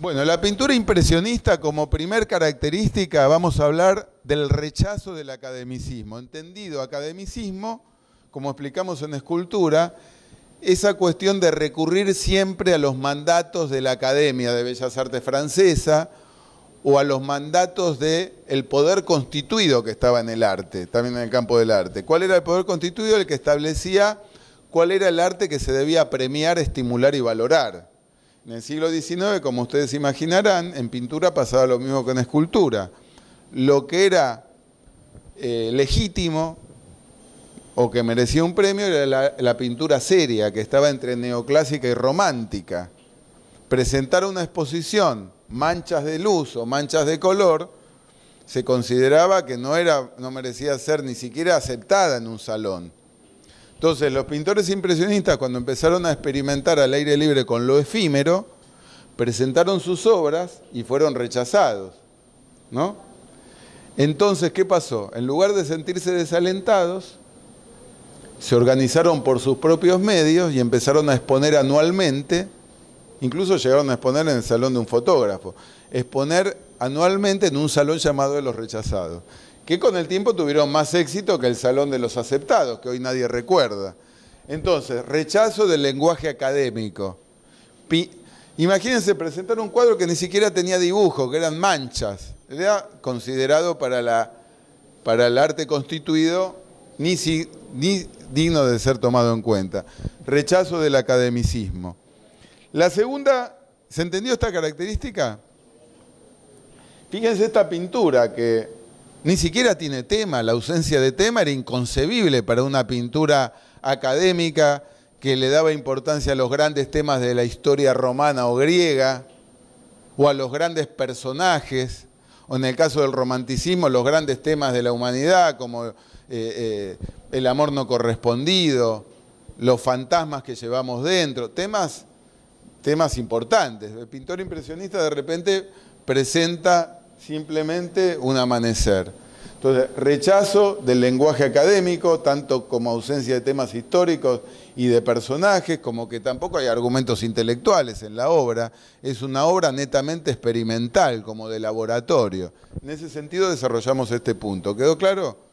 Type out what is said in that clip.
Bueno, la pintura impresionista como primer característica vamos a hablar del rechazo del academicismo. Entendido academicismo, como explicamos en escultura, esa cuestión de recurrir siempre a los mandatos de la Academia de Bellas Artes Francesa o a los mandatos del poder constituido que estaba en el arte, también en el campo del arte. ¿Cuál era el poder constituido? El que establecía cuál era el arte que se debía premiar, estimular y valorar. En el siglo XIX, como ustedes imaginarán, en pintura pasaba lo mismo que en escultura. Lo que era eh, legítimo o que merecía un premio era la, pintura seria, que estaba entre neoclásica y romántica. Presentar una exposición, manchas de luz o manchas de color, se consideraba que no, era, no merecía ser ni siquiera aceptada en un salón. Entonces, los pintores impresionistas, cuando empezaron a experimentar al aire libre con lo efímero, presentaron sus obras y fueron rechazados. ¿no? Entonces, ¿qué pasó? En lugar de sentirse desalentados, se organizaron por sus propios medios y empezaron a exponer anualmente, incluso llegaron a exponer en el salón de un fotógrafo, exponer anualmente en un salón llamado de los rechazados que con el tiempo tuvieron más éxito que el Salón de los Aceptados, que hoy nadie recuerda. Entonces, rechazo del lenguaje académico. Imagínense presentar un cuadro que ni siquiera tenía dibujo, que eran manchas. Era considerado para, el arte constituido ni, ni digno de ser tomado en cuenta. Rechazo del academicismo. La segunda, ¿se entendió esta característica? Fíjense esta pintura que ni siquiera tiene tema, la ausencia de tema era inconcebible para una pintura académica que le daba importancia a los grandes temas de la historia romana o griega, o a los grandes personajes, o en el caso del romanticismo, los grandes temas de la humanidad, como eh, eh, el amor no correspondido, los fantasmas que llevamos dentro, temas, temas importantes. El pintor impresionista de repente presenta simplemente un amanecer. Entonces, rechazo del lenguaje académico, tanto como ausencia de temas históricos y de personajes, como que tampoco hay argumentos intelectuales en la obra. Es una obra netamente experimental, como de laboratorio. En ese sentido desarrollamos este punto. ¿Quedó claro?